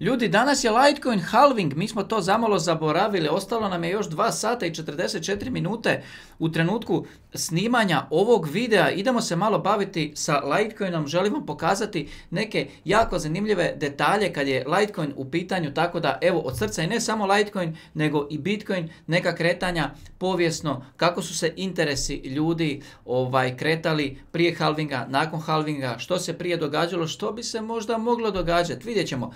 Ljudi, danas je Litecoin halving, mi smo to zamalo zaboravili, ostalo nam je još 2 sata i 44 minute u trenutku snimanja ovog videa. Idemo se malo baviti sa Litecoinom, želim vam pokazati neke jako zanimljive detalje kad je Litecoin u pitanju, tako da evo od srca i ne samo Litecoin, nego i Bitcoin, neka kretanja povijesno, kako su se interesi ljudi ovaj kretali prije halvinga, nakon halvinga, što se prije događalo, što bi se možda moglo događati. Vidjet ćemo,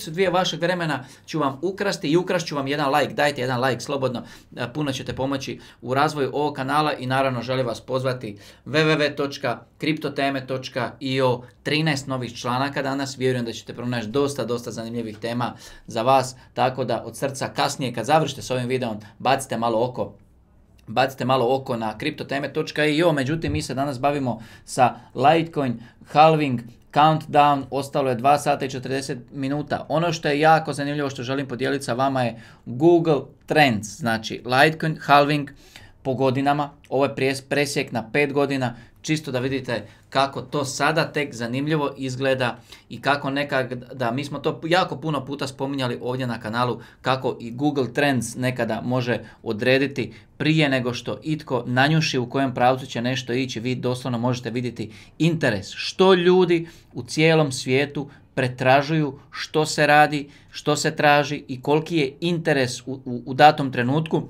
su dvije vašeg vremena ću vam ukrasti i ukrašću vam jedan like. Dajte jedan like slobodno, e, puno ćete pomoći u razvoju ovog kanala i naravno želim vas pozvati www.kriptoteme.io 13 novih članaka danas. Vjerujem da ćete pronaći dosta, dosta zanimljivih tema za vas. Tako da od srca kasnije kad završite s ovim videom bacite malo oko bacite malo oko na kriptoteme.io, međutim mi se danas bavimo sa Litecoin, Halving, countdown, ostalo je 2 sata i 40 minuta. Ono što je jako zanimljivo što želim podijeliti sa vama je Google Trends, znači Litecoin halving po godinama, ovo je presjek na 5 godina, čisto da vidite kako to sada tek zanimljivo izgleda i kako nekada, da mi smo to jako puno puta spominjali ovdje na kanalu, kako i Google Trends nekada može odrediti prije nego što itko nanjuši u kojem pravcu će nešto ići, vi doslovno možete vidjeti interes što ljudi u cijelom svijetu pretražuju što se radi, što se traži i koliki je interes u, u datom trenutku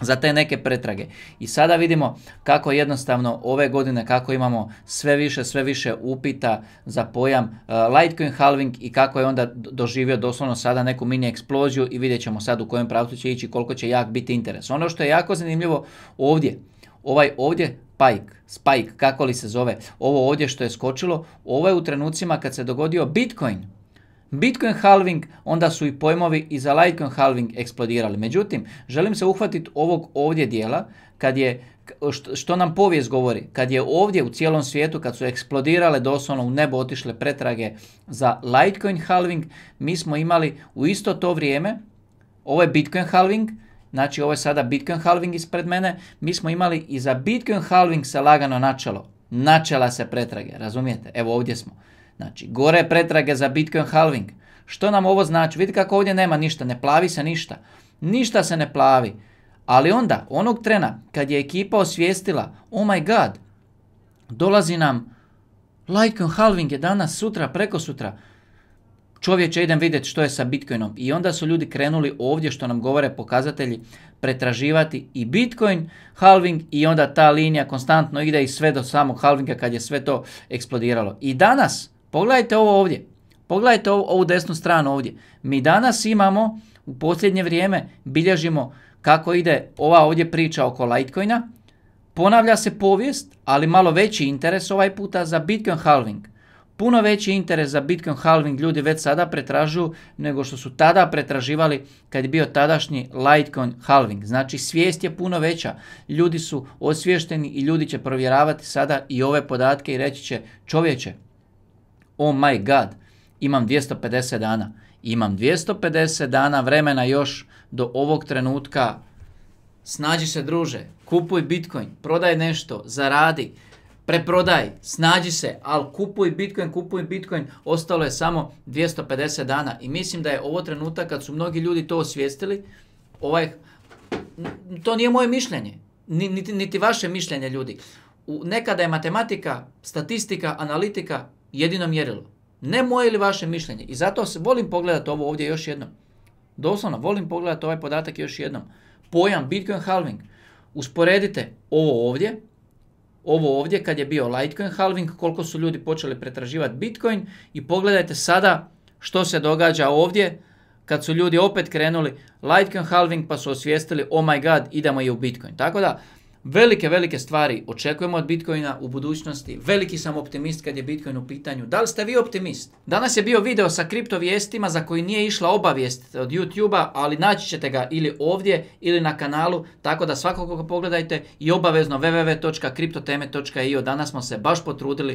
za te neke pretrage. I sada vidimo kako jednostavno ove godine, kako imamo sve više, sve više upita za pojam uh, Litecoin halving i kako je onda doživio doslovno sada neku mini eksploziju i vidjet ćemo sad u kojem pravcu će ići, koliko će jak biti interes. Ono što je jako zanimljivo ovdje, ovaj ovdje Spike, Spike, kako li se zove, ovo ovdje što je skočilo, ovo je u trenucima kad se dogodio Bitcoin Bitcoin halving, onda su i pojmovi i za Litecoin halving eksplodirali. Međutim, želim se uhvatiti ovog ovdje dijela kad je što nam povijest govori, kad je ovdje u cijelom svijetu, kad su eksplodirale doslovno u nebo otišle pretrage za Litecoin halving, mi smo imali u isto to vrijeme, ovo je Bitcoin halving, znači ovo je sada Bitcoin halving ispred mene, mi smo imali i za Bitcoin halving se lagano načelo, načela se pretrage, razumijete, evo ovdje smo. Znači, gore pretrage za Bitcoin halving. Što nam ovo znači? Vidite kako ovdje nema ništa, ne plavi se ništa. Ništa se ne plavi. Ali onda, onog trena, kad je ekipa osvijestila, oh my god, dolazi nam Litecoin halving je danas, sutra, preko sutra. Čovječe, idem vidjeti što je sa Bitcoinom. I onda su ljudi krenuli ovdje, što nam govore pokazatelji, pretraživati i Bitcoin halving i onda ta linija konstantno ide i sve do samog halvinga kad je sve to eksplodiralo. I danas, Pogledajte ovo ovdje. Pogledajte ovu, desnu stranu ovdje. Mi danas imamo, u posljednje vrijeme bilježimo kako ide ova ovdje priča oko Litecoina. Ponavlja se povijest, ali malo veći interes ovaj puta za Bitcoin halving. Puno veći interes za Bitcoin halving ljudi već sada pretražuju nego što su tada pretraživali kad je bio tadašnji Litecoin halving. Znači svijest je puno veća. Ljudi su osviješteni i ljudi će provjeravati sada i ove podatke i reći će čovječe, oh my god, imam 250 dana. Imam 250 dana vremena još do ovog trenutka. Snađi se druže, kupuj Bitcoin, prodaj nešto, zaradi, preprodaj, snađi se, ali kupuj Bitcoin, kupuj Bitcoin, ostalo je samo 250 dana. I mislim da je ovo trenutak kad su mnogi ljudi to osvijestili, ovaj, to nije moje mišljenje, niti, niti vaše mišljenje ljudi. nekada je matematika, statistika, analitika jedino mjerilo. Ne moje ili vaše mišljenje. I zato se volim pogledati ovo ovdje još jednom. Doslovno, volim pogledati ovaj podatak još jednom. Pojam Bitcoin halving. Usporedite ovo ovdje, ovo ovdje kad je bio Litecoin halving, koliko su ljudi počeli pretraživati Bitcoin i pogledajte sada što se događa ovdje kad su ljudi opet krenuli Litecoin halving pa su osvijestili oh my god idemo i u Bitcoin. Tako da Velike, velike stvari očekujemo od Bitcoina u budućnosti. Veliki sam optimist kad je Bitcoin u pitanju. Da li ste vi optimist? Danas je bio video sa kriptovijestima za koji nije išla obavijest od YouTube-a, ali naći ćete ga ili ovdje ili na kanalu, tako da svakako pogledajte i obavezno www.kriptoteme.io. Danas smo se baš potrudili